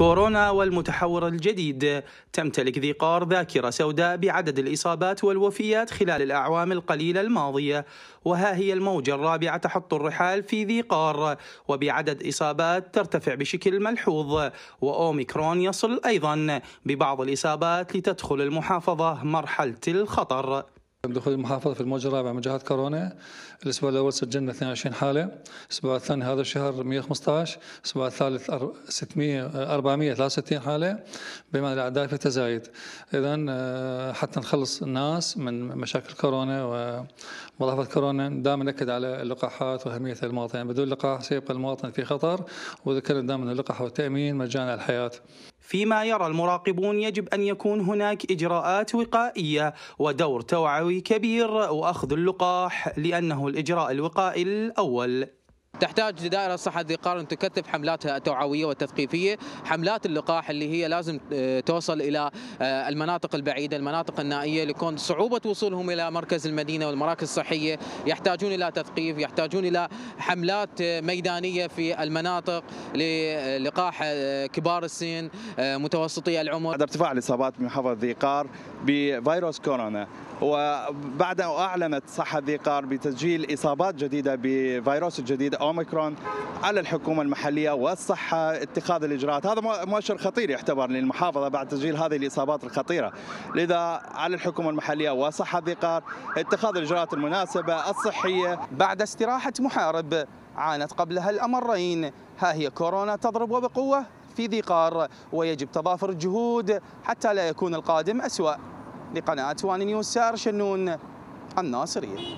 كورونا والمتحور الجديد تمتلك ذي قار ذاكرة سوداء بعدد الإصابات والوفيات خلال الأعوام القليلة الماضية وها هي الموجة الرابعة تحط الرحال في ذي قار وبعدد إصابات ترتفع بشكل ملحوظ وأوميكرون يصل أيضا ببعض الإصابات لتدخل المحافظة مرحلة الخطر دخول المحافظة في الموجة الرابعة من جهة كورونا الأسبوع الأول سجلنا 22 حالة الأسبوع الثاني هذا الشهر 115 الأسبوع الثالث 600 463 حالة بما الأعداد في تزايد إذا آه، حتى نخلص الناس من مشاكل كورونا ومضاعفة كورونا دائما نأكد على اللقاحات وأهمية المواطن يعني بدون لقاح سيبقى المواطن في خطر وذكرنا دائما اللقاح والتأمين مجانا الحياة فيما يرى المراقبون يجب أن يكون هناك إجراءات وقائية ودور توعوي كبير وأخذ اللقاح لأنه الإجراء الوقائي الأول تحتاج دائرة الصحة الذقار أن تكثف حملاتها التوعوية والتثقيفية حملات اللقاح اللي هي لازم آه، توصل إلى آه، المناطق البعيدة المناطق النائية لكون صعوبة وصولهم إلى مركز المدينة والمراكز الصحية يحتاجون إلى تثقيف يحتاجون إلى حملات آه، ميدانية في المناطق للقاح كبار السن متوسطي العمر بعد ارتفاع الإصابات بمحافظة ذيقار بفيروس كورونا وبعد أعلنت صحة ذيقار بتسجيل إصابات جديدة بفيروس الجديد اوميكرون على الحكومه المحليه والصحه اتخاذ الاجراءات، هذا مؤشر خطير يعتبر للمحافظه بعد تسجيل هذه الاصابات الخطيره، لذا على الحكومه المحليه وصحه ذي اتخاذ الاجراءات المناسبه الصحيه. بعد استراحه محارب عانت قبلها الامرين، ها هي كورونا تضرب وبقوه في ذي قار ويجب تضافر الجهود حتى لا يكون القادم أسوأ لقناة وان نيوز سار شنون الناصرية